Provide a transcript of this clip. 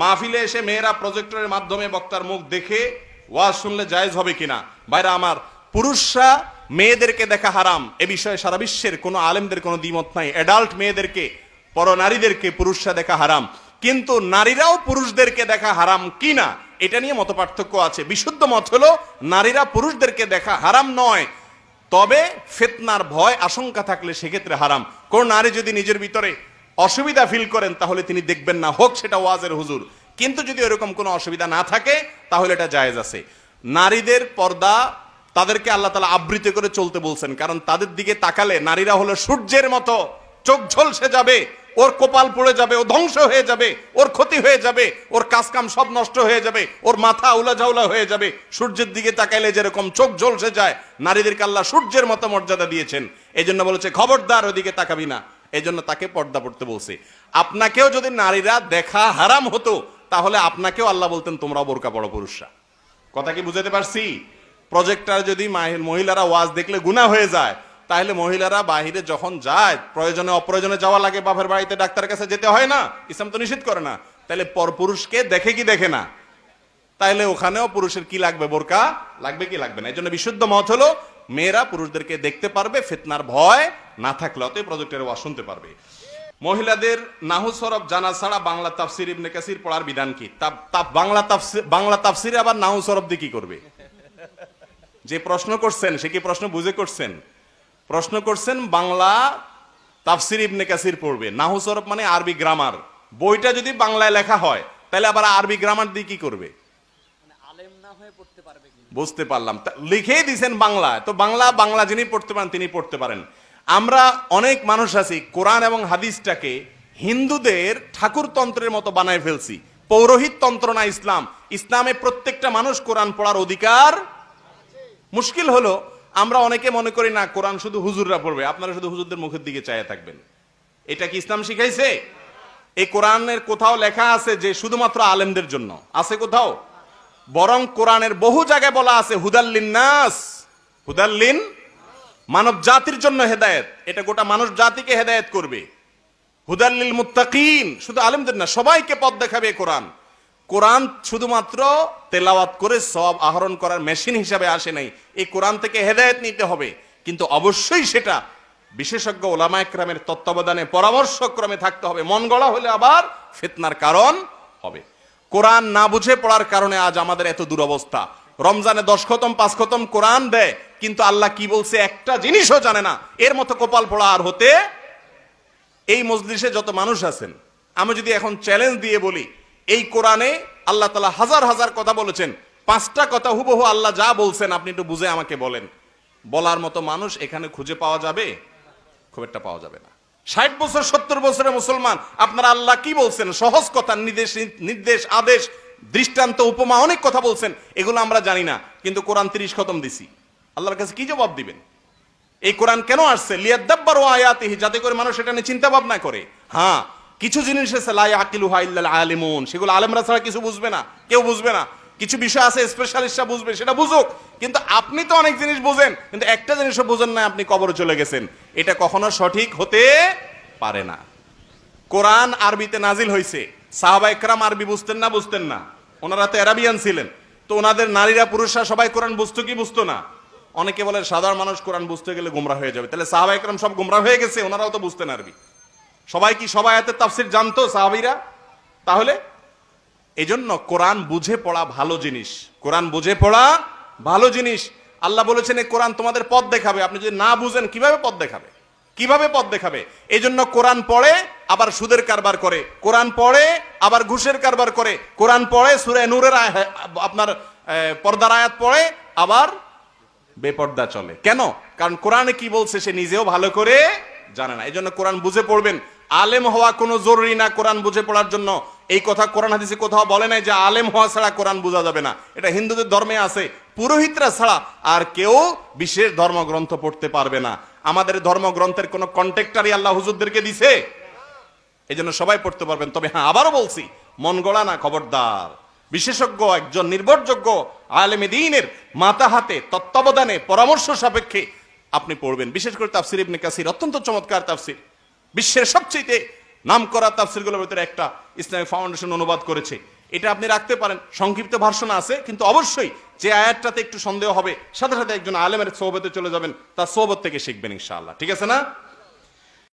মাহফিলে এসে মেয়েরা প্রজেক্টরের মাধ্যমে বক্তার মুখ দেখে ওয়াজ শুনলে জায়েজ হবে কিনা বাইরা আমার পুরুষরা মেয়েদেরকে দেখা হারাম এ বিষয়ে সারা বিশ্বের কোনো আলেমদের কোনো দ্বিমত নাই অ্যাডাল্ট মেয়েদেরকে পরনারীদেরকে পুরুষরা দেখা হারাম কিন্তু নারীরাও পুরুষদেরকে দেখা হারাম কিনা এটা নিয়ে মত পার্থক্য আছে বিশুদ্ধ মত হলো নারীরা পুরুষদেরকে দেখা হারাম নয় তবে ফেতনার ভয় আশঙ্কা থাকলে সেক্ষেত্রে হারাম কোন নারী যদি নিজের ভিতরে অসুবিধা ফিল করেন তাহলে তিনি দেখবেন না হোক সেটা ওয়াজের হুজুর কিন্তু যদি এরকম কোনো অসুবিধা না থাকে তাহলে এটা জায়েজ আছে নারীদের পর্দা তাদেরকে আল্লাহ তালা আবৃত করে চলতে বলছেন কারণ তাদের দিকে তাকালে নারীরা হলো সূর্যের মতো চোখ ঝলসে যাবে ওর কপাল পড়ে যাবে ও ধ্বংস হয়ে যাবে ওর ক্ষতি হয়ে যাবে ওর কাজকাম সব নষ্ট হয়ে যাবে ওর মাথা উলাঝাউলা হয়ে যাবে সূর্যের দিকে তাকাইলে যেরকম চোখ ঝলসে যায় নারীদেরকে আল্লাহ সূর্যের মতো মর্যাদা দিয়েছেন এই জন্য বলেছে খবরদার ওদিকে তাকাবি না এই জন্য তাকে পর্দা পড়তে বলছে আপনাকেও যদি নারীরা দেখা হারাম হতো তাহলে আপনাকেও আল্লাহ বলতেন তোমরা বোরকা পড়ো পুরুষরা কথা কি বুঝাতে পারছি প্রজেক্টার যদি মহিলারা ওয়াজ দেখলে গুণা হয়ে যায় তাহলে মহিলারা বাহিরে যখন যায় প্রয়োজনে অপ্রয়োজনে যাওয়া লাগে বাপের বাড়িতে ডাক্তারের কাছে যেতে হয় না ইসলাম তো নিষেধ করে না তাহলে পরপুরুষকে দেখে কি দেখে না তাহলে ওখানেও পুরুষের কি লাগবে বোরকা লাগবে কি লাগবে না এই জন্য বিশুদ্ধ মত হলো মেয়েরা পুরুষদেরকে দেখতে পারবে ফেতনার ভয় না থাকলে অতএব প্রজেক্টের ওয়া শুনতে পারবে মহিলাদের নাহু সরফ জানা ছাড়া বাংলা তাফসির ইবনে কাসির পড়ার বিধান কি বাংলা তাফসির বাংলা তাফসিরে আবার নাহু সরফ দিয়ে কি করবে যে প্রশ্ন করছেন সে কি প্রশ্ন বুঝে করছেন প্রশ্ন করছেন বাংলা তাফসির ইবনে কাসির পড়বে নাহু সরফ মানে আরবি গ্রামার বইটা যদি বাংলায় লেখা হয় তাহলে আবার আরবি গ্রামার দিয়ে কি করবে বুঝতে পারলাম লিখেই দিয়েছেন বাংলা তো বাংলা বাংলা যিনি পড়তে পারেন তিনি পড়তে পারেন আমরা অনেক মানুষ আছি কোরআন এবং হাদিসটাকে হিন্দুদের ঠাকুরতন্ত্রের মতো বানায় ফেলছি পৌরোহিত তন্ত্র না ইসলাম ইসলামে প্রত্যেকটা মানুষ কোরআন পড়ার অধিকার মুশকিল হলো আমরা অনেকে মনে করি না কোরআন শুধু হুজুররা পড়বে আপনারা শুধু হুজুরদের মুখের দিকে চাইয়ে থাকবেন এটা কি ইসলাম শিখাইছে এই কোরআনের কোথাও লেখা আছে যে শুধুমাত্র আলেমদের জন্য আছে কোথাও বরং কোরআনের বহু জায়গায় বলা আছে হুদাল্লিন নাস হুদাল্লিন মানব জাতির জন্য হেদায়েত এটা গোটা মানব জাতিকে হেদায়েত করবে হুদাল্লিল মুত্তাকিন শুধু আলেমদের না সবাইকে পথ দেখাবে কোরআন কোরআন শুধুমাত্র তেলাওয়াত করে সব আহরণ করার মেশিন হিসাবে আসে নাই এই কোরআন থেকে হেদায়েত নিতে হবে কিন্তু অবশ্যই সেটা বিশেষজ্ঞ ওলামা একরামের তত্ত্বাবধানে পরামর্শক্রমে থাকতে হবে মন গড়া হলে আবার ফিতনার কারণ হবে কোরআন না বুঝে পড়ার কারণে আজ আমাদের এত দুরবস্থা রমজানে দশ খতম পাঁচ খতম কোরআন দেয় কিন্তু আল্লাহ কি বলছে একটা জিনিসও জানে না এর মতো কপাল পড়া আর হতে এই মজলিসে যত মানুষ আছেন আমি যদি এখন চ্যালেঞ্জ দিয়ে বলি এই কোরআনে আল্লাহ তালা হাজার হাজার কথা বলেছেন পাঁচটা কথা হুবহু আল্লাহ যা বলছেন আপনি একটু বুঝে আমাকে বলেন বলার মতো মানুষ এখানে খুঁজে পাওয়া যাবে খুব একটা পাওয়া যাবে না ষাট বছর সত্তর বছরের মুসলমান আপনারা আল্লাহ কি বলছেন সহজ কথা নির্দেশ নির্দেশ আদেশ দৃষ্টান্ত উপমা অনেক কথা বলছেন এগুলো আমরা জানি না কিন্তু কোরআন তিরিশ খতম দিছি আল্লাহর কাছে কি জবাব দিবেন এই কোরআন কেন আসছে লিয়াদ্দাব্বার ও আয়াতিহি যাতে করে মানুষ এটা নিয়ে চিন্তা ভাবনা করে হ্যাঁ কিছু জিনিস এসে লাই আকিল ইল্লাল আলিমুন সেগুলো আলেমরা ছাড়া কিছু বুঝবে না কেউ বুঝবে না কিছু বিষয় আছে স্পেশালিস্টরা বুঝবে সেটা বুঝুক কিন্তু আপনি তো অনেক জিনিস বোঝেন কিন্তু একটা জিনিসও বোঝেন না আপনি কবরে চলে গেছেন এটা কখনো সঠিক হতে পারে না কোরআন আরবিতে নাজিল হয়েছে সাহাবা একরাম আরবি বুঝতেন না বুঝতেন না ওনারা তো অ্যারাবিয়ান ছিলেন তো ওনাদের নারীরা পুরুষরা সবাই কোরআন বুঝতো কি বুঝতো না অনেকে বলে সাধারণ মানুষ কোরআন বুঝতে গেলে গোমরা হয়ে যাবে তাহলে সাহাবা একরাম সব গোমরা হয়ে গেছে ওনারাও তো বুঝতেন আরবি সবাই কি সবাই এতে তাফসির জানতো সাহাবিরা তাহলে এজন্য কোরআন বুঝে পড়া ভালো জিনিস কোরআন বুঝে পড়া ভালো জিনিস আল্লাহ বলেছেন এই কোরআন তোমাদের পথ দেখাবে আপনি যদি না বুঝেন কিভাবে পথ দেখাবে কিভাবে পথ দেখাবে এই জন্য কোরআন পড়ে আবার সুদের কারবার করে কোরআন পড়ে আবার ঘুষের কারবার করে কোরআন পড়ে সুরে নূরের আপনার পর্দার আয়াত পড়ে আবার বেপর্দা চলে কেন কারণ কোরআনে কি বলছে সে নিজেও ভালো করে জানে না এই জন্য কোরআন বুঝে পড়বেন আলেম হওয়া কোনো জরুরি না কোরআন বুঝে পড়ার জন্য এই কথা কোরআন হাদিসে কোথাও বলে নাই যে আলেম হওয়া ছাড়া কোরআন বোঝা যাবে না এটা হিন্দুদের ধর্মে আছে পুরোহিতরা ছাড়া আর কেউ বিশেষ ধর্মগ্রন্থ পড়তে পারবে না আমাদের ধর্মগ্রন্থের কোনো কন্ট্যাক্টারই আল্লাহ হুজুরদেরকে দিছে এই জন্য সবাই পড়তে পারবেন তবে হ্যাঁ আবারও বলছি মন গড়া না খবরদার বিশেষজ্ঞ একজন নির্ভরযোগ্য আলেমে দিনের মাথা হাতে তত্ত্বাবধানে পরামর্শ সাপেক্ষে আপনি পড়বেন বিশেষ করে তাফসির ইবনে কাসির অত্যন্ত চমৎকার তাফসির বিশ্বের সবচেয়ে নাম করা তাফসিরগুলোর ভিতরে একটা ইসলামিক ফাউন্ডেশন অনুবাদ করেছে এটা আপনি রাখতে পারেন সংক্ষিপ্ত ভার্সন আছে কিন্তু অবশ্যই যে আয়াতটাতে একটু সন্দেহ হবে সাথে সাথে একজন আলেমের সোহবতে চলে যাবেন তার সোহবত থেকে শিখবেন ইনশাআল্লাহ ঠিক আছে না